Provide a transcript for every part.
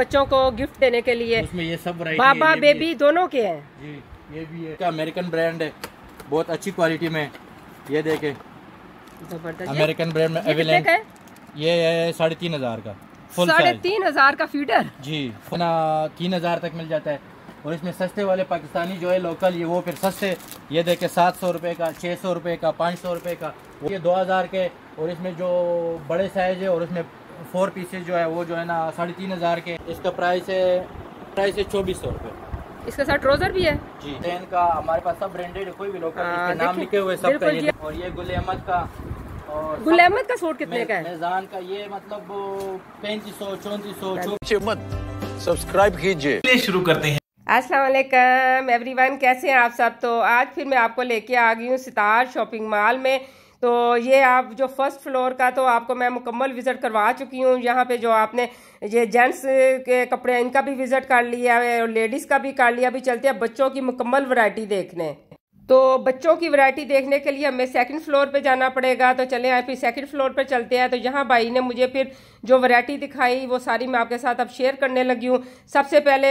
बच्चों को गिफ्ट देने के लिए उसमें ये सब बाबा बेबी दोनों के हैं ये भी है अमेरिकन ब्रांड है बहुत अच्छी क्वालिटी में ये देखे अमेरिकन ब्रांड में है ये साढ़े तीन हजार का साढ़े तीन हजार का फीडर जी तीन हजार तक मिल जाता है और इसमें सस्ते वाले पाकिस्तानी जो है लोकल ये वो फिर सस्ते ये देखे सात सौ रुपये का छः सौ रुपये का पाँच सौ रुपये का ये दो हज़ार के और इसमें जो बड़े साइज है और इसमें फोर पीसेज जो है वो जो है ना साढ़े तीन हज़ार के इसका प्राइस है प्राइस है चौबीस सौ रूपए इसके साथ ट्रोजर भी है जी चैन का हमारे पास सब ब्रांडेड कोई भी लोकल हाँ, नाम लिखे हुए सब का ये और ये गुल अहमद का और गुल अहमद का सूट कितने का है मेजान का ये मतलब पैंतीस सौ चौतीस सौ मत सब्सक्राइब कीजिए शुरू करते हैं असलम एवरीवन कैसे हैं आप सब तो आज फिर मैं आपको लेके आ गई हूँ सितार शॉपिंग मॉल में तो ये आप जो फर्स्ट फ्लोर का तो आपको मैं मुकम्मल विज़िट करवा चुकी हूँ यहाँ पे जो आपने ये जेंट्स के कपड़े इनका भी विज़िट कर लिया है और लेडीज़ का भी कर लिया अभी चलते हैं बच्चों की मुकम्मल वैरायटी देखने तो बच्चों की वैरायटी देखने के लिए हमें सेकंड फ्लोर पे जाना पड़ेगा तो चले आए फिर सेकंड फ्लोर पे चलते हैं तो यहाँ भाई ने मुझे फिर जो वरायटी दिखाई वो सारी मैं आपके साथ अब शेयर करने लगी हूँ सबसे पहले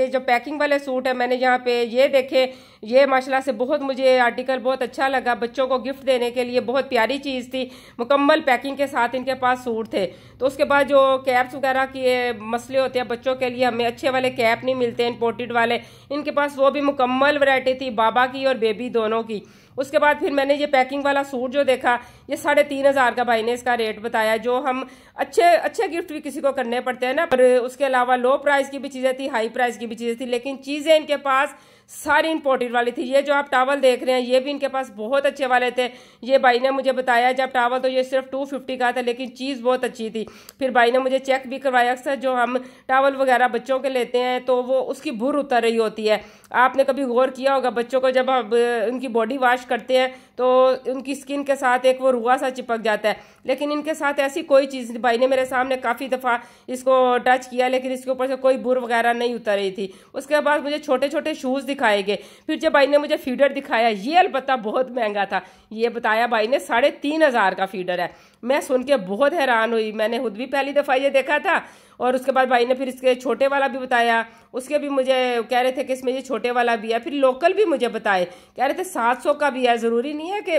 ये जो पैकिंग वाले सूट है मैंने यहाँ पे ये देखे ये माशाल्लाह से बहुत मुझे आर्टिकल बहुत अच्छा लगा बच्चों को गिफ्ट देने के लिए बहुत प्यारी चीज़ थी मुकम्मल पैकिंग के साथ इनके पास सूट थे तो उसके बाद जो कैप्स वगैरह के मसले होते हैं बच्चों के लिए हमें अच्छे वाले कैप नहीं मिलते इम्पोर्टेड वाले इनके पास वो भी मुकम्मल वरायटी थी बाबा की और बेबी दोनों की उसके बाद फिर मैंने ये पैकिंग वाला सूट जो देखा ये साढ़े तीन हज़ार का भाई ने इसका रेट बताया जो हम अच्छे अच्छे गिफ्ट भी किसी को करने पड़ते हैं ना पर उसके अलावा लो प्राइस की भी चीज़ें थी हाई प्राइस की भी चीज़ें थी लेकिन चीज़ें इनके पास सारी इंपोर्टेड वाली थी ये जो आप टावल देख रहे हैं ये भी इनके पास बहुत अच्छे वाले थे ये भाई ने मुझे बताया जब टावल तो ये सिर्फ टू फिफ्टी का था लेकिन चीज़ बहुत अच्छी थी फिर भाई ने मुझे चेक भी करवाया अक्सर जो हम टावल वगैरह बच्चों के लेते हैं तो वो उसकी भुर उतर रही होती है आपने कभी गौर किया होगा बच्चों को जब आप उनकी बॉडी वॉश करते हैं तो उनकी स्किन के साथ एक वो रुआ सा चिपक जाता है लेकिन इनके साथ ऐसी कोई चीज़ भाई ने मेरे सामने काफ़ी दफ़ा इसको टच किया लेकिन इसके ऊपर से कोई बुर वगैरह नहीं उतर रही थी उसके बाद मुझे छोटे छोटे शूज़ दिखाए गए फिर जब भाई ने मुझे फीडर दिखाया ये अलबत्ता बहुत महंगा था ये बताया भाई ने साढ़े तीन हज़ार का फीडर है मैं सुन के बहुत हैरान हुई मैंने खुद भी पहली दफ़ा ये देखा था और उसके बाद भाई ने फिर इसके छोटे वाला भी बताया उसके भी मुझे कह रहे थे कि इसमें ये छोटे वाला भी है फिर लोकल भी मुझे बताए कह रहे थे सात सौ का भी है ज़रूरी नहीं है कि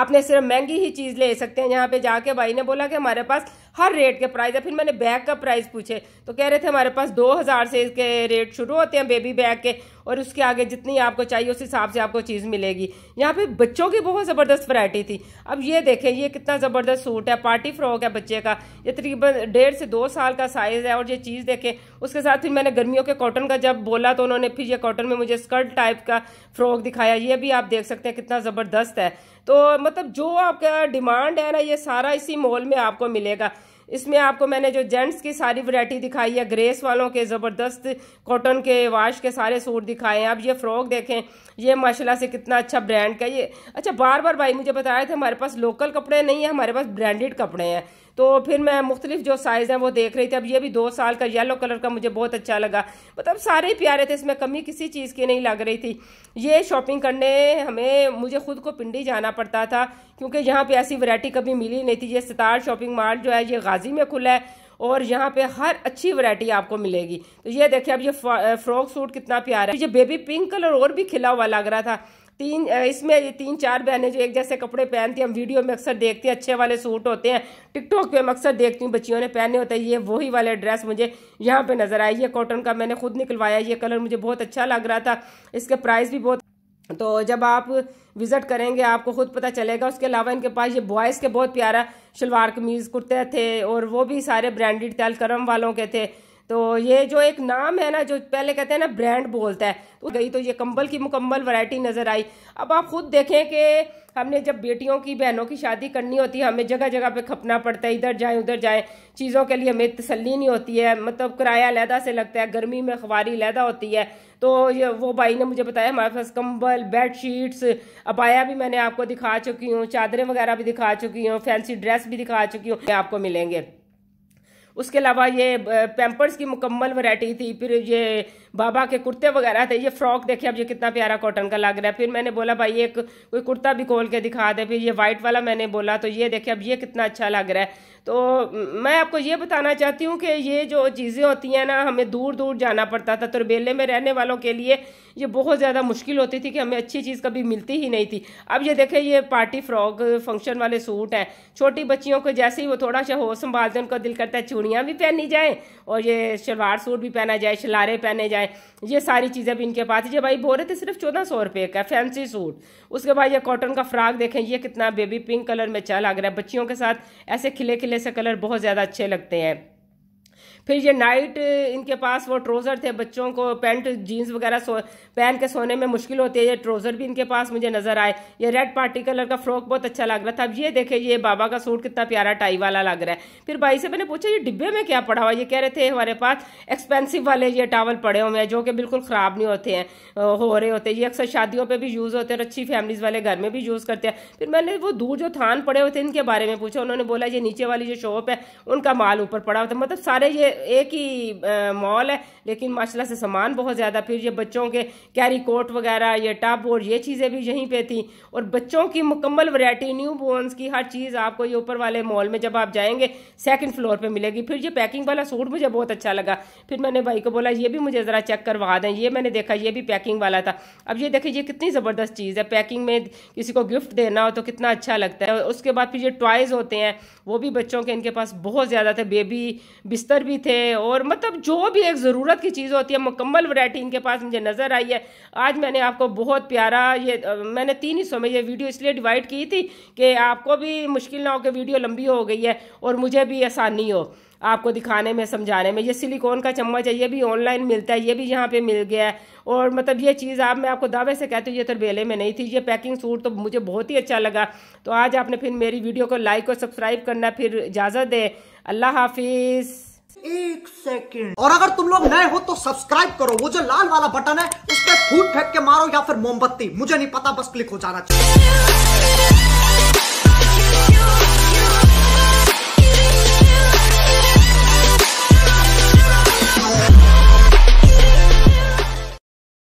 आपने सिर्फ महंगी ही चीज़ ले सकते हैं यहाँ पे जाके भाई ने बोला कि हमारे पास हर रेट के प्राइस है फिर मैंने बैग का प्राइस पूछे तो कह रहे थे हमारे पास दो हज़ार से इसके रेट शुरू होते हैं बेबी बैग के और उसके आगे जितनी आपको चाहिए उस हिसाब से आपको चीज़ मिलेगी यहाँ पे बच्चों की बहुत ज़बरदस्त वैरायटी थी अब ये देखें ये कितना ज़बरदस्त सूट है पार्टी फ्रॉक है बच्चे का ये तकरीबन डेढ़ से दो साल का साइज़ है और ये चीज़ देखें उसके साथ फिर मैंने गर्मियों के कॉटन का जब बोला तो उन्होंने फिर ये कॉटन में मुझे स्कर्ट टाइप का फ्रॉक दिखाया ये भी आप देख सकते हैं कितना ज़बरदस्त है तो मतलब जो आपका डिमांड है ना ये सारा इसी मॉल में आपको मिलेगा इसमें आपको मैंने जो जेंट्स की सारी वरायटी दिखाई है ग्रेस वालों के ज़बरदस्त कॉटन के वाश के सारे सूट दिखाए हैं अब ये फ़्रॉक देखें ये माशाल्लाह से कितना अच्छा ब्रांड का ये अच्छा बार बार भाई मुझे बताया था हमारे पास लोकल कपड़े नहीं हैं हमारे पास ब्रांडेड कपड़े हैं तो फिर मैं मुख्तलिफ जो साइज़ हैं वो देख रही थी अब ये भी दो साल का येलो कलर का मुझे बहुत अच्छा लगा मतलब सारे ही प्यारे थे इसमें कमी किसी चीज़ की नहीं लग रही थी ये शॉपिंग करने हमें मुझे खुद को पिंडी जाना पड़ता था क्योंकि यहाँ पर ऐसी वरायटी कभी मिली नहीं थी ये सितार शॉपिंग मॉल जो है ये गाजी में खुला है और यहाँ पे हर अच्छी वैरायटी आपको मिलेगी तो ये देखिए अब ये फ्रॉक सूट कितना प्यारा है ये बेबी पिंक कलर और भी खिला हुआ लग रहा था तीन इसमें ये तीन चार बहनें जो एक जैसे कपड़े पहनती हैं हम वीडियो में अक्सर देखते हैं अच्छे वाले सूट होते हैं टिकटॉक पे हम अक्सर देखती हूँ बच्चियों ने पहने होते हैं ये वही वाले ड्रेस मुझे यहाँ पे नज़र आई ये कॉटन का मैंने खुद निकलवाया ये कलर मुझे बहुत अच्छा लग रहा था इसके प्राइस भी बहुत तो जब आप विज़िट करेंगे आपको खुद पता चलेगा उसके अलावा इनके पास ये बॉयज़ के बहुत प्यारा शलवार कमीज़ कुर्ते थे और वो भी सारे ब्रांडेड तैल करम वालों के थे तो ये जो एक नाम है ना जो पहले कहते हैं ना ब्रांड बोलता है तो गई तो ये कंबल की मुकम्मल वैरायटी नज़र आई अब आप खुद देखें कि हमने जब बेटियों की बहनों की शादी करनी होती है हमें जगह जगह पे खपना पड़ता है इधर जाएं उधर जाएं चीज़ों के लिए हमें तसली नहीं होती है मतलब किराया लहदा से लगता है गर्मी में खबारी लहदा होती है तो ये वो भाई ने मुझे बताया हमारे पास कंबल बेड शीट्स अबाया भी मैंने आपको दिखा चुकी हूँ चादरें वगैरह भी दिखा चुकी हूँ फैंसी ड्रेस भी दिखा चुकी हूँ आपको मिलेंगे उसके अलावा ये पैम्पर्स की मुकम्मल वैरायटी थी फिर ये बाबा के कुर्ते वगैरह थे ये फ्रॉक देखिए अब ये कितना प्यारा कॉटन का लग रहा है फिर मैंने बोला भाई एक कोई कुर्ता भी खोल के दिखा दे फिर ये वाइट वाला मैंने बोला तो ये देखिए अब ये कितना अच्छा लग रहा है तो मैं आपको ये बताना चाहती हूँ कि ये जो चीज़ें होती हैं ना हमें दूर दूर जाना पड़ता था तुरबेले में रहने वालों के लिए ये बहुत ज़्यादा मुश्किल होती थी कि हमें अच्छी चीज़ कभी मिलती ही नहीं थी अब ये देखें ये पार्टी फ्रॉक फंक्शन वाले सूट हैं छोटी बच्चियों को जैसे ही वो थोड़ा सा होश संभालते उनका दिल करता है चूड़ियाँ भी पहनी जाएँ और ये शलवार सूट भी पहना जाए शलारे पहने जाएँ है ये सारी चीज़ें भी इनके पास ये भाई बोरे थे सिर्फ चौदह सौ रुपये का फैंसी सूट उसके बाद ये कॉटन का फ्राक देखें ये कितना बेबी पिंक कलर में चल अच्छा आ रहा है बच्चियों के साथ ऐसे खिले खिले से कलर बहुत ज़्यादा अच्छे लगते हैं फिर ये नाइट uh, इनके पास वो ट्रोज़र थे बच्चों को पैंट जीन्स वगैरह सो पहन के सोने में मुश्किल होती है ये ट्रोज़र भी इनके पास मुझे नज़र आए ये रेड पार्टी कलर का फ्रॉक बहुत अच्छा लग रहा था अब ये देखे ये बाबा का सूट कितना प्यारा टाई वाला लग रहा है फिर भाई से मैंने पूछा ये डिब्बे में क्या पड़ा हुआ ये कह रहे थे हमारे पास एक्सपेंसिव वाले ये टावल पड़े हुए हैं जो कि बिल्कुल ख़राब नहीं होते हैं हो रहे होते हैं ये अक्सर शादियों पर भी यूज़ होते हैं और अच्छी फैमिलीज़ वाले घर में भी यूज़ करते हैं फिर मैंने वो दूर जो थान पड़े हुए थे इनके बारे में पूछा उन्होंने बोला ये नीचे वाली जो शॉप है उनका माल ऊपर पड़ा होता मतलब सारे ये एक ही मॉल है लेकिन माशाल्लाह से सामान बहुत ज़्यादा फिर ये बच्चों के कैरी कोट वगैरह ये टब और ये चीज़ें भी यहीं पे थी और बच्चों की मुकम्मल वैरायटी न्यू बोर्नस की हर चीज़ आपको ये ऊपर वाले मॉल में जब आप जाएंगे सेकंड फ्लोर पे मिलेगी फिर ये पैकिंग वाला सूट मुझे बहुत अच्छा लगा फिर मैंने भाई को बोला ये भी मुझे ज़रा चेक करवा दें ये मैंने देखा ये भी पैकिंग वाला था अब ये देखें ये कितनी ज़बरदस्त चीज़ है पैकिंग में किसी को गिफ्ट देना हो तो कितना अच्छा लगता है उसके बाद फिर ये टॉयज़ होते हैं वो भी बच्चों के इनके पास बहुत ज़्यादा थे बेबी बिस्तर भी थे और मतलब जो भी एक ज़रूरत की चीज़ होती है मुकम्मल वरायटी इनके पास मुझे नज़र आई है आज मैंने आपको बहुत प्यारा ये मैंने तीन हिस्सों में ये वीडियो इसलिए डिवाइड की थी कि आपको भी मुश्किल ना हो कि वीडियो लंबी हो गई है और मुझे भी आसानी हो आपको दिखाने में समझाने में ये सिलिकॉन का चम्मच है ये भी ऑनलाइन मिलता है ये भी यहाँ पे मिल गया है और मतलब ये चीज़ आप मैं आपको दावे से कहती हूँ ये तरबेले में नहीं थी ये पैकिंग सूट तो मुझे बहुत ही अच्छा लगा तो आज आपने फिर मेरी वीडियो को लाइक और सब्सक्राइब करना फिर इजाज़त दें अल्लाह हाफिज़ एक सेकेंड और अगर तुम लोग नए हो तो सब्सक्राइब करो वो जो लाल वाला बटन है उस पर फूट फेंक के मारो या फिर मोमबत्ती मुझे नहीं पता बस क्लिक हो जाना चाहिए